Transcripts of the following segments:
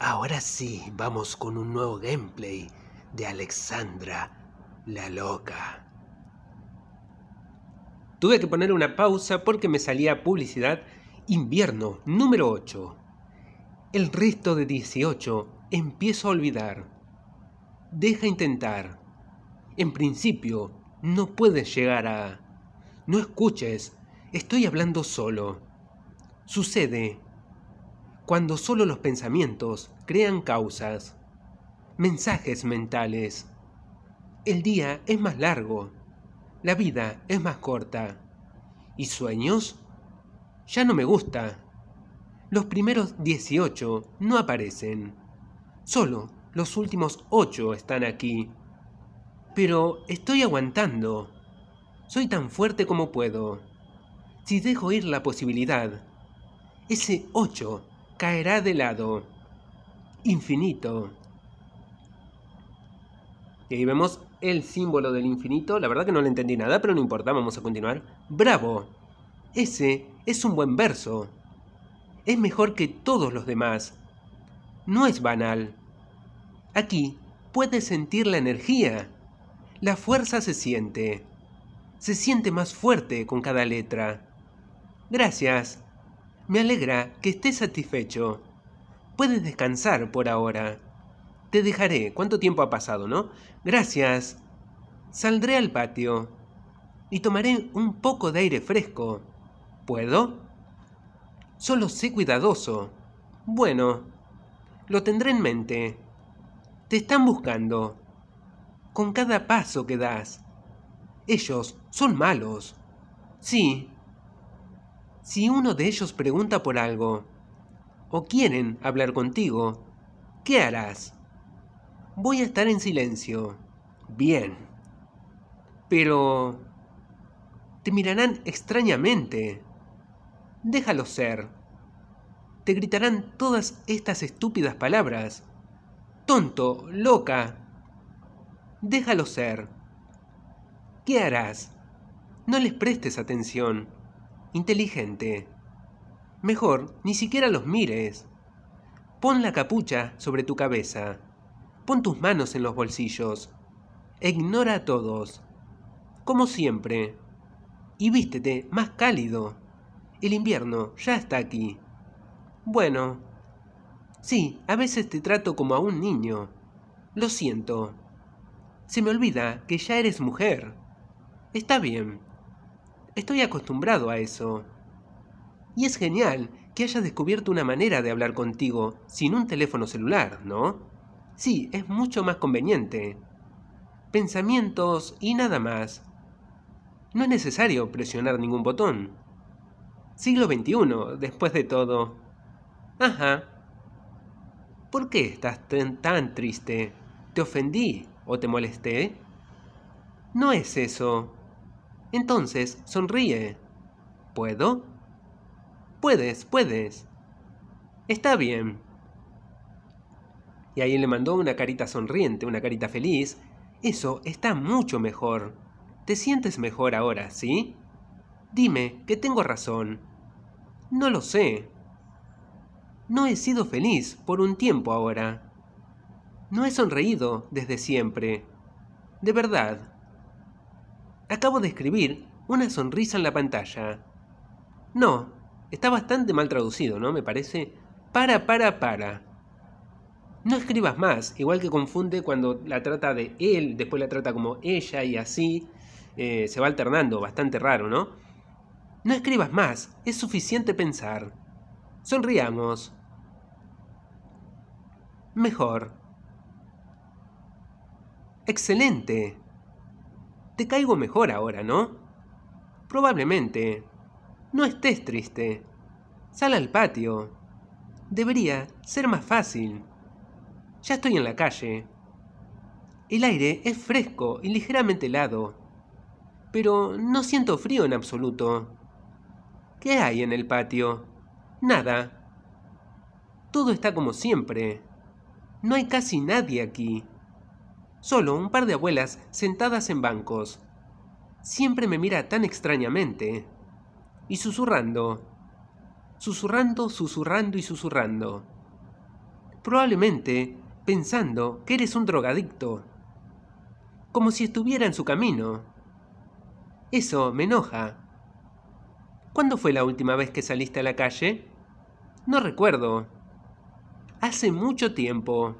Ahora sí, vamos con un nuevo gameplay de Alexandra la Loca. Tuve que poner una pausa porque me salía publicidad invierno número 8. El resto de 18 empiezo a olvidar. Deja intentar. En principio, no puedes llegar a... No escuches, estoy hablando solo. Sucede cuando solo los pensamientos crean causas, mensajes mentales. El día es más largo, la vida es más corta. ¿Y sueños? Ya no me gusta. Los primeros 18 no aparecen. Solo los últimos 8 están aquí. Pero estoy aguantando. Soy tan fuerte como puedo. Si dejo ir la posibilidad, ese 8 caerá de lado. Infinito. Y ahí vemos el símbolo del infinito. La verdad que no le entendí nada, pero no importa, vamos a continuar. Bravo. Ese es un buen verso. Es mejor que todos los demás. No es banal. Aquí puedes sentir la energía. La fuerza se siente. Se siente más fuerte con cada letra. Gracias. Me alegra que estés satisfecho. Puedes descansar por ahora. Te dejaré. ¿Cuánto tiempo ha pasado, no? Gracias. Saldré al patio y tomaré un poco de aire fresco. ¿Puedo? Solo sé cuidadoso. Bueno, lo tendré en mente. Te están buscando. Con cada paso que das. Ellos son malos. Sí, si uno de ellos pregunta por algo, o quieren hablar contigo, ¿qué harás? Voy a estar en silencio. Bien. Pero... Te mirarán extrañamente. Déjalo ser. Te gritarán todas estas estúpidas palabras. Tonto, loca. Déjalo ser. ¿Qué harás? No les prestes atención inteligente. Mejor, ni siquiera los mires. Pon la capucha sobre tu cabeza. Pon tus manos en los bolsillos. ignora a todos. Como siempre. Y vístete más cálido. El invierno ya está aquí. Bueno. Sí, a veces te trato como a un niño. Lo siento. Se me olvida que ya eres mujer. Está bien. Estoy acostumbrado a eso. Y es genial que hayas descubierto una manera de hablar contigo sin un teléfono celular, ¿no? Sí, es mucho más conveniente. Pensamientos y nada más. No es necesario presionar ningún botón. Siglo XXI, después de todo. Ajá. ¿Por qué estás tan, tan triste? ¿Te ofendí o te molesté? No es eso. Entonces, sonríe. ¿Puedo? Puedes, puedes. Está bien. Y ahí le mandó una carita sonriente, una carita feliz. Eso está mucho mejor. Te sientes mejor ahora, ¿sí? Dime que tengo razón. No lo sé. No he sido feliz por un tiempo ahora. No he sonreído desde siempre. De verdad, Acabo de escribir una sonrisa en la pantalla. No, está bastante mal traducido, ¿no? Me parece. Para, para, para. No escribas más, igual que confunde cuando la trata de él, después la trata como ella y así. Eh, se va alternando, bastante raro, ¿no? No escribas más, es suficiente pensar. Sonriamos. Mejor. Excelente. Te caigo mejor ahora, ¿no? Probablemente. No estés triste. Sal al patio. Debería ser más fácil. Ya estoy en la calle. El aire es fresco y ligeramente helado. Pero no siento frío en absoluto. ¿Qué hay en el patio? Nada. Todo está como siempre. No hay casi nadie aquí solo un par de abuelas sentadas en bancos. Siempre me mira tan extrañamente. Y susurrando. Susurrando, susurrando y susurrando. Probablemente pensando que eres un drogadicto. Como si estuviera en su camino. Eso me enoja. ¿Cuándo fue la última vez que saliste a la calle? No recuerdo. Hace mucho tiempo.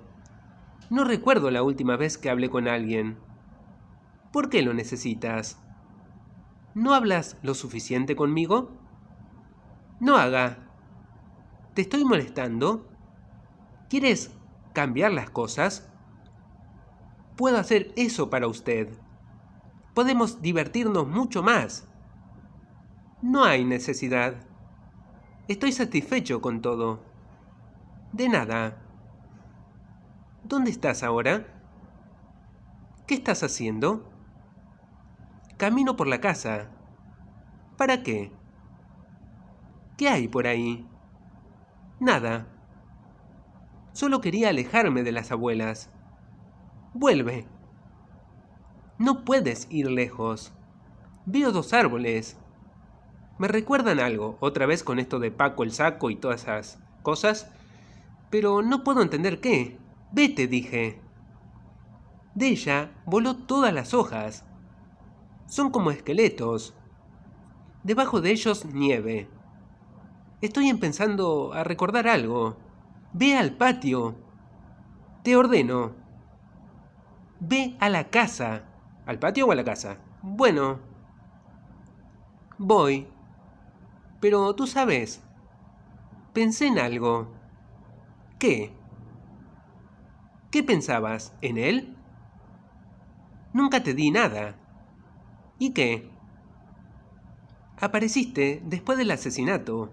No recuerdo la última vez que hablé con alguien. ¿Por qué lo necesitas? ¿No hablas lo suficiente conmigo? No haga. ¿Te estoy molestando? ¿Quieres cambiar las cosas? Puedo hacer eso para usted. Podemos divertirnos mucho más. No hay necesidad. Estoy satisfecho con todo. De nada. ¿Dónde estás ahora? ¿Qué estás haciendo? Camino por la casa. ¿Para qué? ¿Qué hay por ahí? Nada. Solo quería alejarme de las abuelas. Vuelve. No puedes ir lejos. Veo dos árboles. Me recuerdan algo, otra vez con esto de Paco el saco y todas esas cosas, pero no puedo entender qué. Vete, dije. De ella voló todas las hojas. Son como esqueletos. Debajo de ellos nieve. Estoy empezando a recordar algo. Ve al patio. Te ordeno. Ve a la casa. ¿Al patio o a la casa? Bueno. Voy. Pero tú sabes. Pensé en algo. ¿Qué? ¿Qué pensabas? ¿En él? Nunca te di nada. ¿Y qué? Apareciste después del asesinato.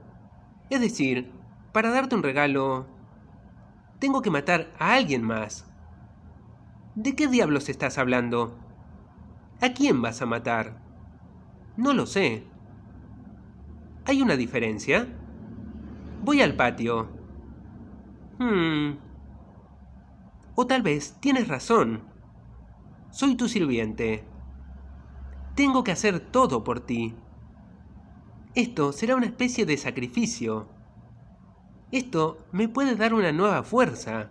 Es decir, para darte un regalo... Tengo que matar a alguien más. ¿De qué diablos estás hablando? ¿A quién vas a matar? No lo sé. ¿Hay una diferencia? Voy al patio. Hmm. O tal vez tienes razón. Soy tu sirviente. Tengo que hacer todo por ti. Esto será una especie de sacrificio. Esto me puede dar una nueva fuerza.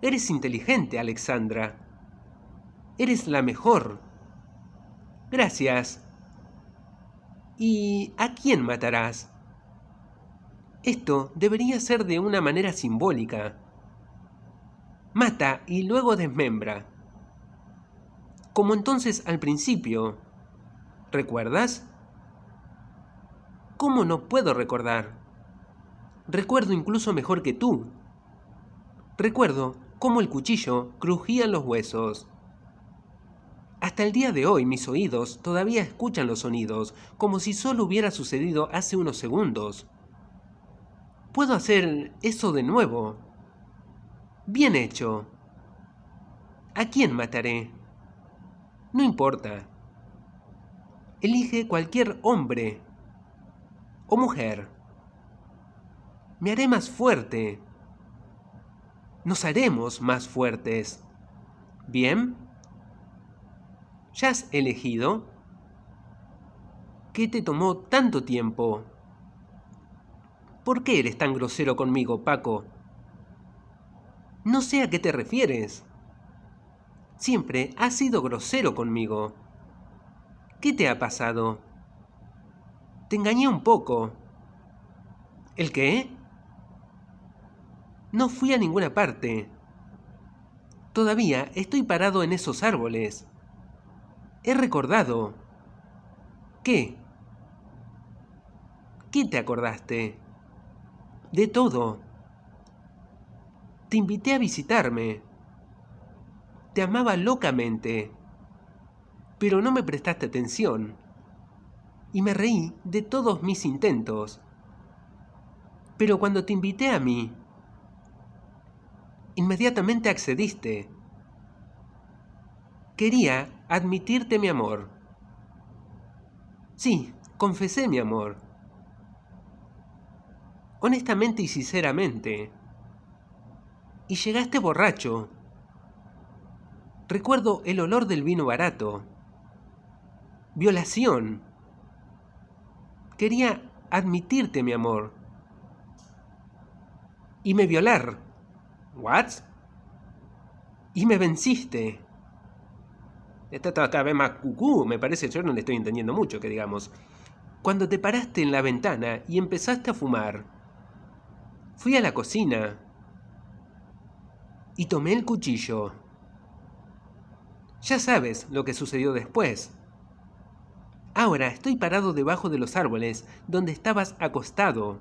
Eres inteligente, Alexandra. Eres la mejor. Gracias. ¿Y a quién matarás? Esto debería ser de una manera simbólica mata y luego desmembra. Como entonces al principio. ¿Recuerdas? ¿Cómo no puedo recordar? Recuerdo incluso mejor que tú. Recuerdo cómo el cuchillo crujía los huesos. Hasta el día de hoy mis oídos todavía escuchan los sonidos, como si solo hubiera sucedido hace unos segundos. Puedo hacer eso de nuevo, Bien hecho. ¿A quién mataré? No importa. Elige cualquier hombre o mujer. Me haré más fuerte. Nos haremos más fuertes. ¿Bien? ¿Ya has elegido? ¿Qué te tomó tanto tiempo? ¿Por qué eres tan grosero conmigo, Paco? No sé a qué te refieres. Siempre has sido grosero conmigo. ¿Qué te ha pasado? Te engañé un poco. ¿El qué? No fui a ninguna parte. Todavía estoy parado en esos árboles. He recordado. ¿Qué? ¿Qué te acordaste? De todo. Te invité a visitarme. Te amaba locamente. Pero no me prestaste atención. Y me reí de todos mis intentos. Pero cuando te invité a mí, inmediatamente accediste. Quería admitirte mi amor. Sí, confesé mi amor. Honestamente y sinceramente y llegaste borracho. Recuerdo el olor del vino barato. Violación. Quería admitirte, mi amor. Y me violar. ¿What? Y me venciste. Está cada vez más cucú, me parece, yo no le estoy entendiendo mucho, que digamos. Cuando te paraste en la ventana y empezaste a fumar, fui a la cocina, y tomé el cuchillo. Ya sabes lo que sucedió después. Ahora estoy parado debajo de los árboles donde estabas acostado.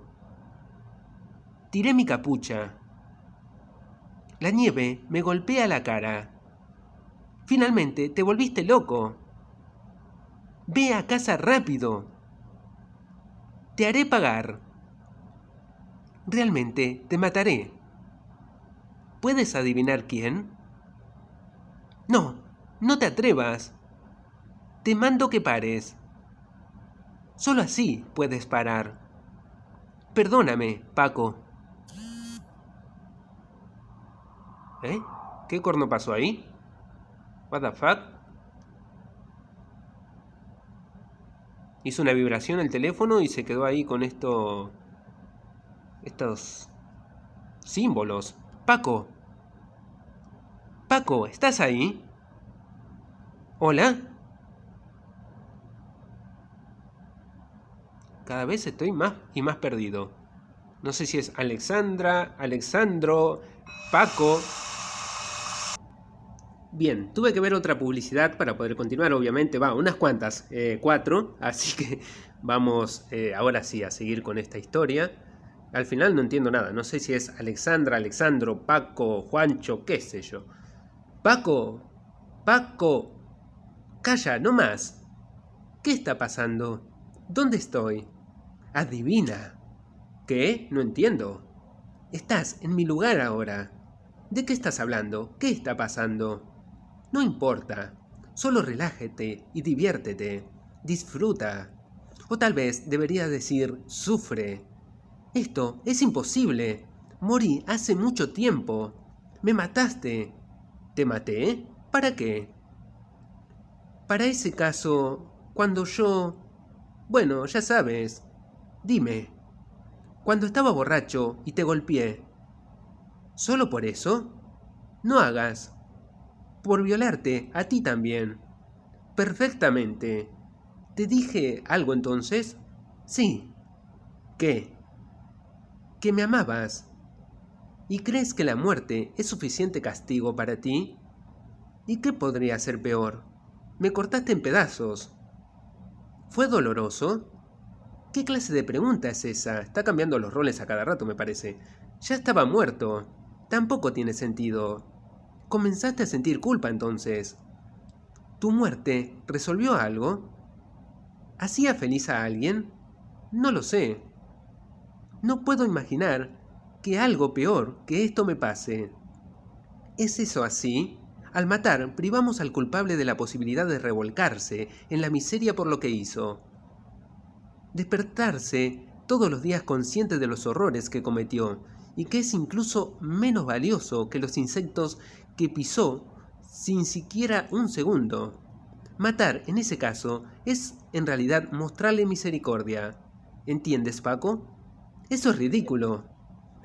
Tiré mi capucha. La nieve me golpea la cara. Finalmente te volviste loco. Ve a casa rápido. Te haré pagar. Realmente te mataré. ¿Puedes adivinar quién? No, no te atrevas. Te mando que pares. Solo así puedes parar. Perdóname, Paco. ¿Eh? ¿Qué corno pasó ahí? What the fuck? Hizo una vibración el teléfono y se quedó ahí con esto. estos símbolos. Paco. Paco, ¿estás ahí? Hola. Cada vez estoy más y más perdido. No sé si es Alexandra, Alexandro, Paco. Bien, tuve que ver otra publicidad para poder continuar, obviamente, va, unas cuantas, eh, cuatro, así que vamos eh, ahora sí a seguir con esta historia. Al final no entiendo nada, no sé si es Alexandra, Alexandro, Paco, Juancho, qué sé yo. Paco, Paco, calla, no más. ¿Qué está pasando? ¿Dónde estoy? Adivina. ¿Qué? No entiendo. Estás en mi lugar ahora. ¿De qué estás hablando? ¿Qué está pasando? No importa. Solo relájate y diviértete. Disfruta. O tal vez debería decir sufre. Esto es imposible. Morí hace mucho tiempo. Me mataste. ¿Te maté? ¿Para qué? Para ese caso, cuando yo... Bueno, ya sabes. Dime. Cuando estaba borracho y te golpeé. ¿Solo por eso? No hagas. Por violarte, a ti también. Perfectamente. ¿Te dije algo entonces? Sí. ¿Qué? que me amabas. ¿Y crees que la muerte es suficiente castigo para ti? ¿Y qué podría ser peor? Me cortaste en pedazos. ¿Fue doloroso? ¿Qué clase de pregunta es esa? Está cambiando los roles a cada rato, me parece. Ya estaba muerto. Tampoco tiene sentido. Comenzaste a sentir culpa entonces. ¿Tu muerte resolvió algo? ¿Hacía feliz a alguien? No lo sé. No puedo imaginar que algo peor que esto me pase. ¿Es eso así? Al matar, privamos al culpable de la posibilidad de revolcarse en la miseria por lo que hizo. Despertarse todos los días consciente de los horrores que cometió y que es incluso menos valioso que los insectos que pisó sin siquiera un segundo. Matar, en ese caso, es en realidad mostrarle misericordia. ¿Entiendes, Paco? Eso es ridículo.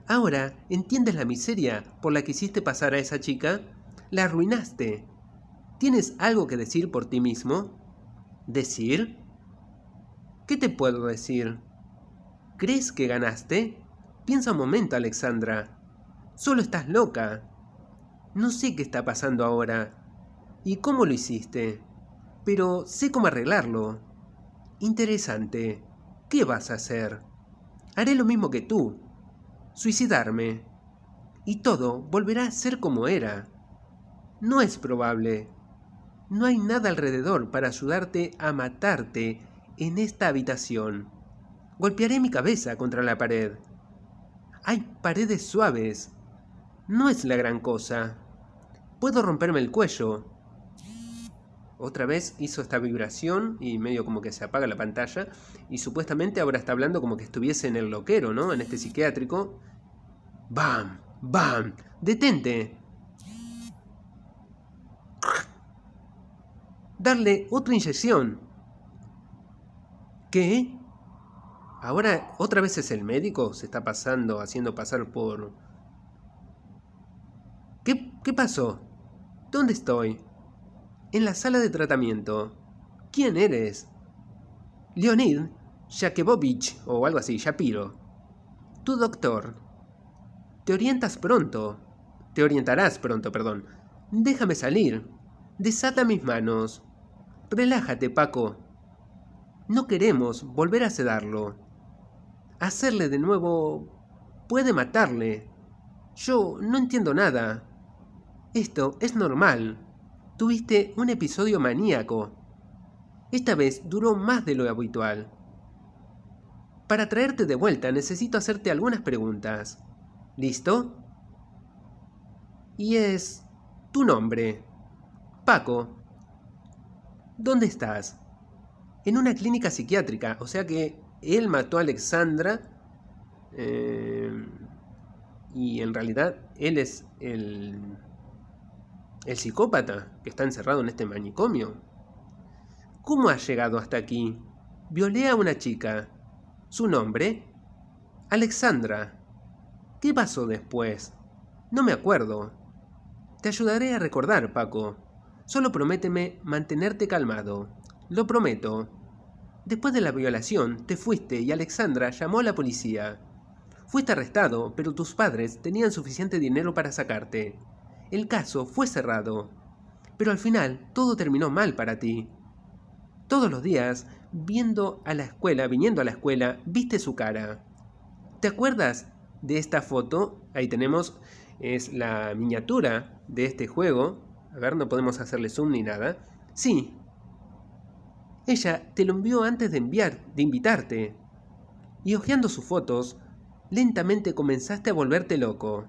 Ahora, ¿entiendes la miseria por la que hiciste pasar a esa chica? La arruinaste. ¿Tienes algo que decir por ti mismo? ¿Decir? ¿Qué te puedo decir? ¿Crees que ganaste? Piensa un momento, Alexandra. Solo estás loca. No sé qué está pasando ahora. ¿Y cómo lo hiciste? Pero sé cómo arreglarlo. Interesante. ¿Qué vas a hacer? haré lo mismo que tú, suicidarme, y todo volverá a ser como era. No es probable. No hay nada alrededor para ayudarte a matarte en esta habitación. Golpearé mi cabeza contra la pared. Hay paredes suaves. No es la gran cosa. Puedo romperme el cuello otra vez hizo esta vibración y medio como que se apaga la pantalla y supuestamente ahora está hablando como que estuviese en el loquero, ¿no? En este psiquiátrico. ¡Bam! ¡Bam! ¡Detente! Darle otra inyección. ¿Qué? Ahora otra vez es el médico, se está pasando, haciendo pasar por... ¿Qué, qué pasó? ¿Dónde estoy? en la sala de tratamiento. ¿Quién eres? Leonid Yakebovich o algo así, Shapiro. Tu doctor. Te orientas pronto. Te orientarás pronto, perdón. Déjame salir. Desata mis manos. Relájate, Paco. No queremos volver a sedarlo. Hacerle de nuevo puede matarle. Yo no entiendo nada. Esto es normal tuviste un episodio maníaco. Esta vez duró más de lo habitual. Para traerte de vuelta necesito hacerte algunas preguntas. ¿Listo? Y es tu nombre. Paco. ¿Dónde estás? En una clínica psiquiátrica, o sea que él mató a Alexandra eh, y en realidad él es el el psicópata que está encerrado en este manicomio. ¿Cómo ha llegado hasta aquí? Violé a una chica. Su nombre, Alexandra. ¿Qué pasó después? No me acuerdo. Te ayudaré a recordar, Paco. Solo prométeme mantenerte calmado. Lo prometo. Después de la violación, te fuiste y Alexandra llamó a la policía. Fuiste arrestado, pero tus padres tenían suficiente dinero para sacarte. El caso fue cerrado. Pero al final todo terminó mal para ti. Todos los días, viendo a la escuela, viniendo a la escuela, viste su cara. ¿Te acuerdas de esta foto? Ahí tenemos, es la miniatura de este juego. A ver, no podemos hacerle zoom ni nada. Sí. Ella te lo envió antes de enviar, de invitarte. Y hojeando sus fotos, lentamente comenzaste a volverte loco.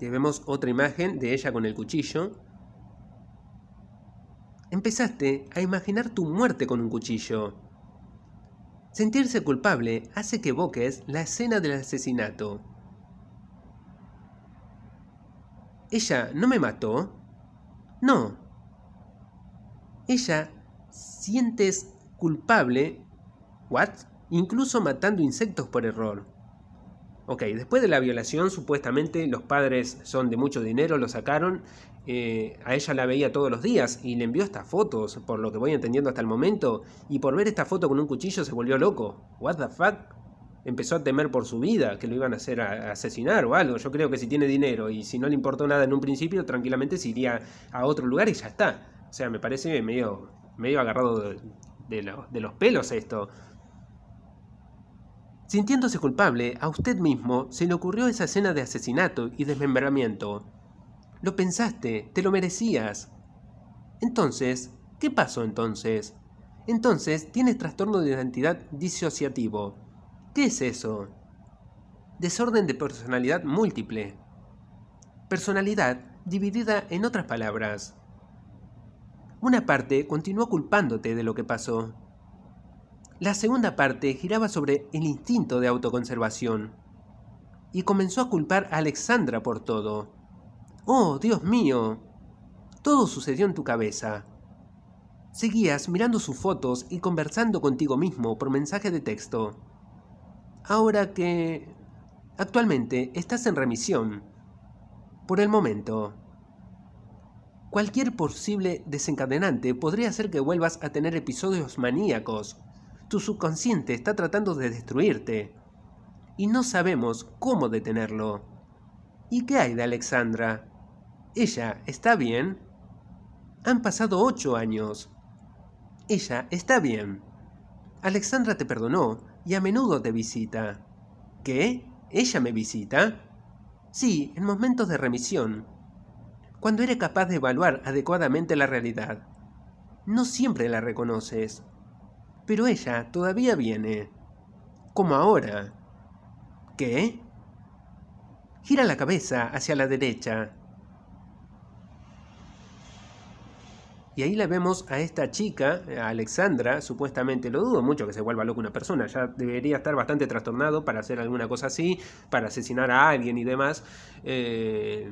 Este, vemos otra imagen de ella con el cuchillo. Empezaste a imaginar tu muerte con un cuchillo. Sentirse culpable hace que evoques la escena del asesinato. ¿Ella no me mató? No. Ella sientes culpable, ¿what? Incluso matando insectos por error. Ok, después de la violación, supuestamente los padres son de mucho dinero, lo sacaron. Eh, a ella la veía todos los días y le envió estas fotos, por lo que voy entendiendo hasta el momento. Y por ver esta foto con un cuchillo se volvió loco. ¿What the fuck? Empezó a temer por su vida, que lo iban a hacer asesinar o algo. Yo creo que si tiene dinero y si no le importó nada en un principio, tranquilamente se iría a otro lugar y ya está. O sea, me parece medio, medio agarrado de, de los pelos esto. Sintiéndose culpable, a usted mismo se le ocurrió esa escena de asesinato y desmembramiento. Lo pensaste, te lo merecías. Entonces, ¿qué pasó entonces? Entonces, tienes trastorno de identidad disociativo. ¿Qué es eso? Desorden de personalidad múltiple. Personalidad dividida en otras palabras. Una parte continuó culpándote de lo que pasó, la segunda parte giraba sobre el instinto de autoconservación y comenzó a culpar a Alexandra por todo. Oh, Dios mío, todo sucedió en tu cabeza. Seguías mirando sus fotos y conversando contigo mismo por mensaje de texto. Ahora que... Actualmente estás en remisión. Por el momento. Cualquier posible desencadenante podría hacer que vuelvas a tener episodios maníacos tu subconsciente está tratando de destruirte. Y no sabemos cómo detenerlo. ¿Y qué hay de Alexandra? ¿Ella está bien? Han pasado ocho años. Ella está bien. Alexandra te perdonó y a menudo te visita. ¿Qué? ¿Ella me visita? Sí, en momentos de remisión. Cuando eres capaz de evaluar adecuadamente la realidad. No siempre la reconoces. Pero ella todavía viene. Como ahora. ¿Qué? Gira la cabeza hacia la derecha. Y ahí la vemos a esta chica, a Alexandra, supuestamente, lo dudo mucho que se vuelva loca una persona, ya debería estar bastante trastornado para hacer alguna cosa así, para asesinar a alguien y demás. Eh,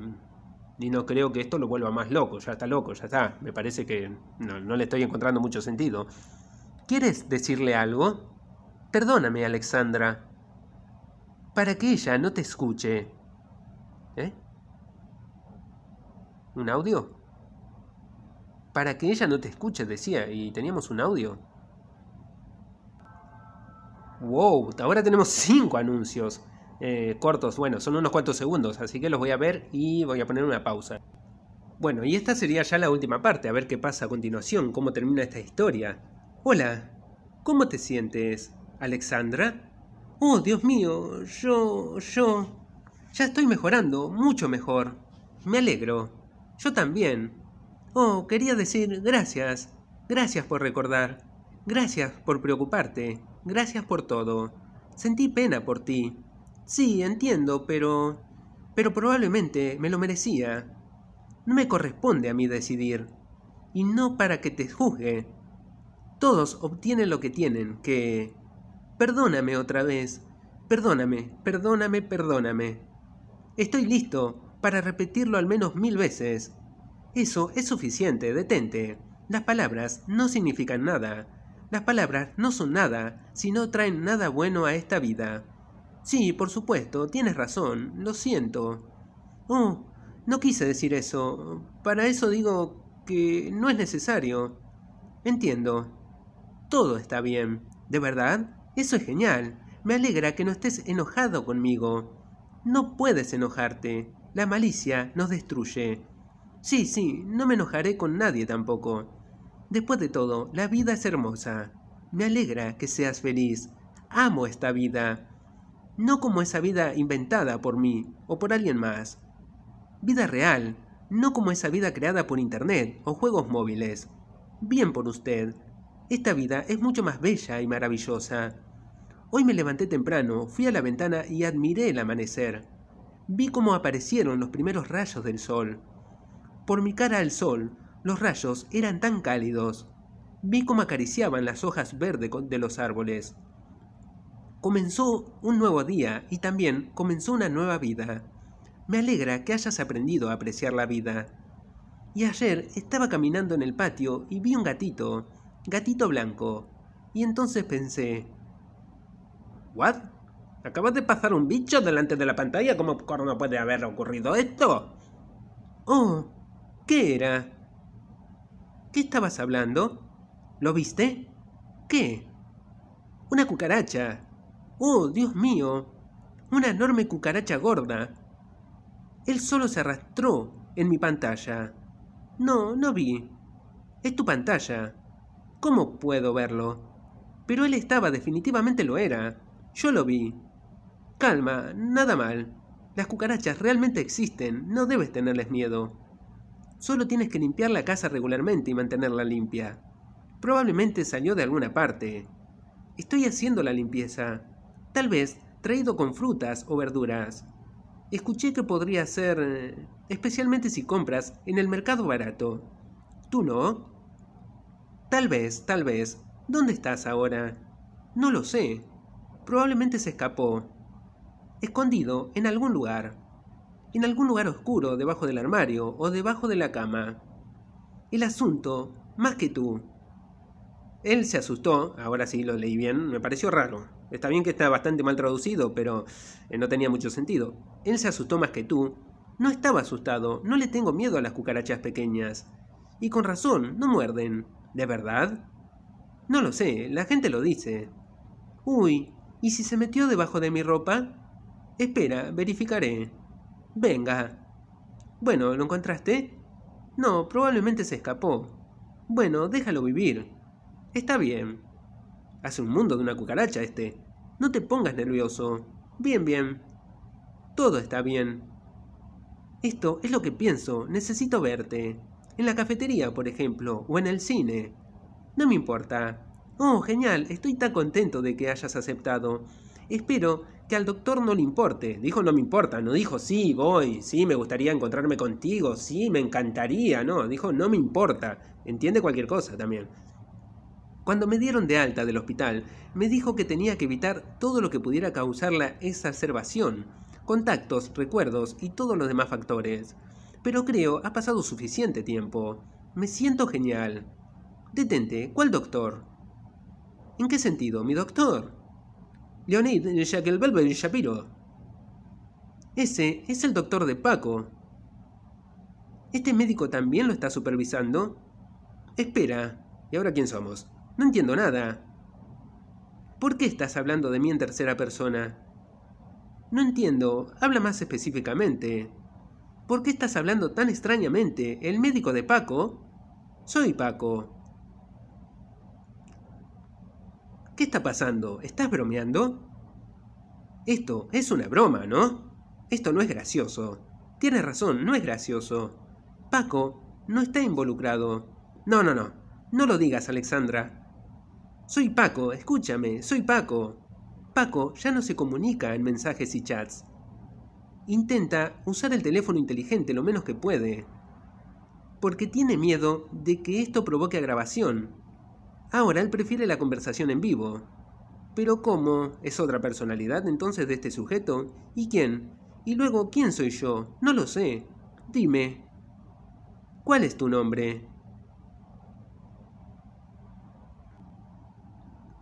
y no creo que esto lo vuelva más loco, ya está loco, ya está. Me parece que no le estoy encontrando mucho sentido. ¿Quieres decirle algo? Perdóname, Alexandra. Para que ella no te escuche. ¿Eh? ¿Un audio? Para que ella no te escuche, decía, y teníamos un audio. Wow, ahora tenemos cinco anuncios eh, cortos. Bueno, son unos cuantos segundos, así que los voy a ver y voy a poner una pausa. Bueno, y esta sería ya la última parte, a ver qué pasa a continuación, cómo termina esta historia. Hola, ¿cómo te sientes, Alexandra? Oh, Dios mío, yo, yo... Ya estoy mejorando, mucho mejor. Me alegro. Yo también. Oh, quería decir gracias. Gracias por recordar. Gracias por preocuparte. Gracias por todo. Sentí pena por ti. Sí, entiendo, pero... Pero probablemente me lo merecía. No me corresponde a mí decidir. Y no para que te juzgue, todos obtienen lo que tienen, que... Perdóname otra vez, perdóname, perdóname, perdóname. Estoy listo para repetirlo al menos mil veces. Eso es suficiente, detente. Las palabras no significan nada. Las palabras no son nada si no traen nada bueno a esta vida. Sí, por supuesto, tienes razón, lo siento. Oh, no quise decir eso. Para eso digo que no es necesario. Entiendo. Todo está bien. ¿De verdad? Eso es genial. Me alegra que no estés enojado conmigo. No puedes enojarte. La malicia nos destruye. Sí, sí, no me enojaré con nadie tampoco. Después de todo, la vida es hermosa. Me alegra que seas feliz. Amo esta vida. No como esa vida inventada por mí o por alguien más. Vida real, no como esa vida creada por Internet o juegos móviles. Bien por usted, esta vida es mucho más bella y maravillosa. Hoy me levanté temprano, fui a la ventana y admiré el amanecer. Vi cómo aparecieron los primeros rayos del sol. Por mi cara al sol, los rayos eran tan cálidos. Vi cómo acariciaban las hojas verdes de los árboles. Comenzó un nuevo día y también comenzó una nueva vida. Me alegra que hayas aprendido a apreciar la vida. Y ayer estaba caminando en el patio y vi un gatito Gatito Blanco. Y entonces pensé... ¿What? ¿Acabas de pasar un bicho delante de la pantalla? ¿Cómo no puede haber ocurrido esto? Oh, ¿qué era? ¿Qué estabas hablando? ¿Lo viste? ¿Qué? Una cucaracha. Oh, Dios mío. Una enorme cucaracha gorda. Él solo se arrastró en mi pantalla. No, no vi. Es tu pantalla. ¿Cómo puedo verlo? Pero él estaba, definitivamente lo era. Yo lo vi. Calma, nada mal. Las cucarachas realmente existen, no debes tenerles miedo. Solo tienes que limpiar la casa regularmente y mantenerla limpia. Probablemente salió de alguna parte. Estoy haciendo la limpieza. Tal vez traído con frutas o verduras. Escuché que podría ser... Eh, especialmente si compras en el mercado barato. ¿Tú no? Tal vez, tal vez. ¿Dónde estás ahora? No lo sé. Probablemente se escapó. Escondido en algún lugar. En algún lugar oscuro, debajo del armario o debajo de la cama. El asunto, más que tú. Él se asustó, ahora sí lo leí bien, me pareció raro. Está bien que está bastante mal traducido, pero eh, no tenía mucho sentido. Él se asustó más que tú. No estaba asustado, no le tengo miedo a las cucarachas pequeñas. Y con razón, no muerden. ¿De verdad? No lo sé, la gente lo dice. Uy, ¿y si se metió debajo de mi ropa? Espera, verificaré. Venga. Bueno, ¿lo encontraste? No, probablemente se escapó. Bueno, déjalo vivir. Está bien. Hace un mundo de una cucaracha este. No te pongas nervioso. Bien, bien. Todo está bien. Esto es lo que pienso. Necesito verte en la cafetería, por ejemplo, o en el cine. No me importa. Oh, genial, estoy tan contento de que hayas aceptado. Espero que al doctor no le importe. Dijo no me importa, no dijo sí, voy, sí, me gustaría encontrarme contigo, sí, me encantaría, no, dijo no me importa. Entiende cualquier cosa también. Cuando me dieron de alta del hospital, me dijo que tenía que evitar todo lo que pudiera causar la exacerbación, contactos, recuerdos y todos los demás factores pero creo ha pasado suficiente tiempo. Me siento genial. Detente, ¿cuál doctor? ¿En qué sentido, mi doctor? Leonid y Shapiro. Ese es el doctor de Paco. ¿Este médico también lo está supervisando? Espera, ¿y ahora quién somos? No entiendo nada. ¿Por qué estás hablando de mí en tercera persona? No entiendo, habla más específicamente. ¿Por qué estás hablando tan extrañamente? ¿El médico de Paco? Soy Paco. ¿Qué está pasando? ¿Estás bromeando? Esto es una broma, ¿no? Esto no es gracioso. Tienes razón, no es gracioso. Paco no está involucrado. No, no, no. No lo digas, Alexandra. Soy Paco, escúchame, soy Paco. Paco ya no se comunica en mensajes y chats intenta usar el teléfono inteligente lo menos que puede, porque tiene miedo de que esto provoque agravación. Ahora él prefiere la conversación en vivo. Pero ¿cómo? ¿Es otra personalidad entonces de este sujeto? ¿Y quién? ¿Y luego quién soy yo? No lo sé. Dime. ¿Cuál es tu nombre?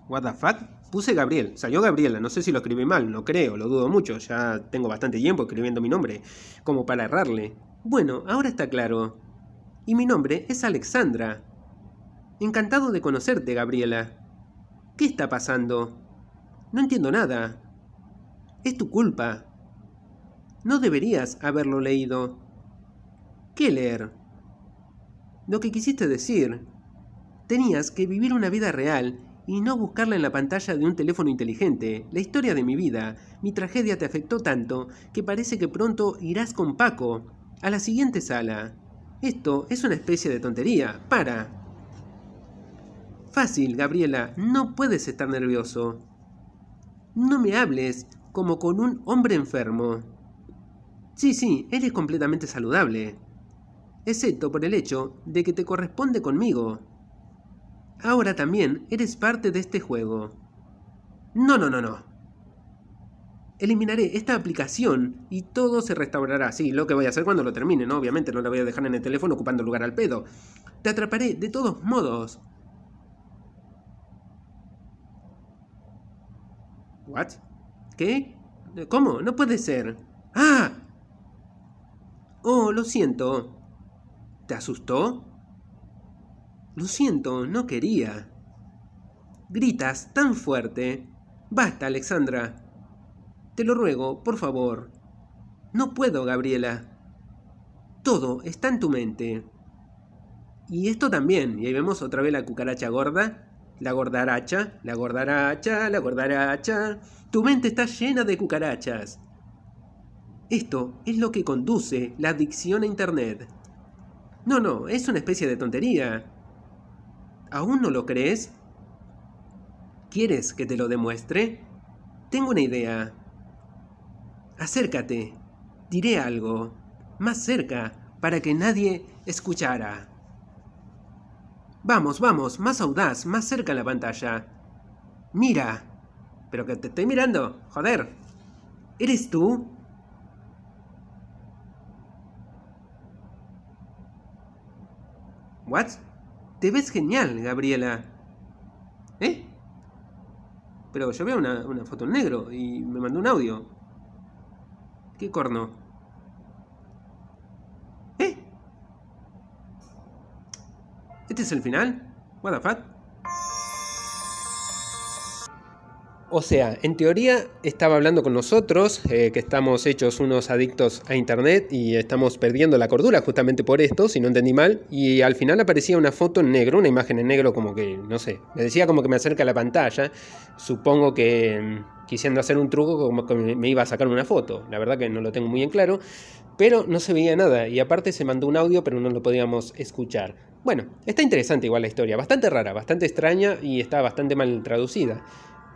¿What the fuck? Puse Gabriel, salió Gabriela, no sé si lo escribí mal, no creo, lo dudo mucho, ya tengo bastante tiempo escribiendo mi nombre, como para errarle. Bueno, ahora está claro. Y mi nombre es Alexandra. Encantado de conocerte, Gabriela. ¿Qué está pasando? No entiendo nada. Es tu culpa. No deberías haberlo leído. ¿Qué leer? Lo que quisiste decir. Tenías que vivir una vida real y no buscarla en la pantalla de un teléfono inteligente. La historia de mi vida, mi tragedia te afectó tanto que parece que pronto irás con Paco a la siguiente sala. Esto es una especie de tontería. Para. Fácil, Gabriela, no puedes estar nervioso. No me hables como con un hombre enfermo. Sí, sí, eres completamente saludable. Excepto por el hecho de que te corresponde conmigo. Ahora también eres parte de este juego. No, no, no, no. Eliminaré esta aplicación y todo se restaurará. Sí, lo que voy a hacer cuando lo termine, ¿no? Obviamente no la voy a dejar en el teléfono ocupando lugar al pedo. Te atraparé de todos modos. ¿What? ¿Qué? ¿Cómo? No puede ser. ¡Ah! Oh, lo siento. ¿Te asustó? Lo siento, no quería. Gritas tan fuerte. Basta, Alexandra. Te lo ruego, por favor. No puedo, Gabriela. Todo está en tu mente. Y esto también. Y ahí vemos otra vez la cucaracha gorda. La gordaracha, la gordaracha, la gordaracha. Tu mente está llena de cucarachas. Esto es lo que conduce la adicción a Internet. No, no, es una especie de tontería. ¿Aún no lo crees? ¿Quieres que te lo demuestre? Tengo una idea. Acércate. Diré algo. Más cerca, para que nadie escuchara. Vamos, vamos, más audaz, más cerca a la pantalla. Mira. Pero que te estoy mirando. Joder. ¿Eres tú? What? Te ves genial, Gabriela. ¿Eh? Pero yo veo una, foto en negro y me mandó un audio. ¿Qué corno? ¿Eh? ¿Este es el final? ¿What the o sea, en teoría estaba hablando con nosotros, eh, que estamos hechos unos adictos a Internet y estamos perdiendo la cordura justamente por esto, si no entendí mal, y al final aparecía una foto en negro, una imagen en negro como que, no sé, me decía como que me acerca a la pantalla, supongo que mm, quisiendo hacer un truco como que me iba a sacar una foto, la verdad que no lo tengo muy en claro, pero no se veía nada y aparte se mandó un audio pero no lo podíamos escuchar. Bueno, está interesante igual la historia, bastante rara, bastante extraña y está bastante mal traducida.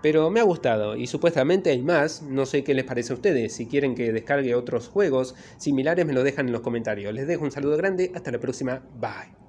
Pero me ha gustado y supuestamente hay más, no sé qué les parece a ustedes, si quieren que descargue otros juegos similares me lo dejan en los comentarios. Les dejo un saludo grande, hasta la próxima, bye.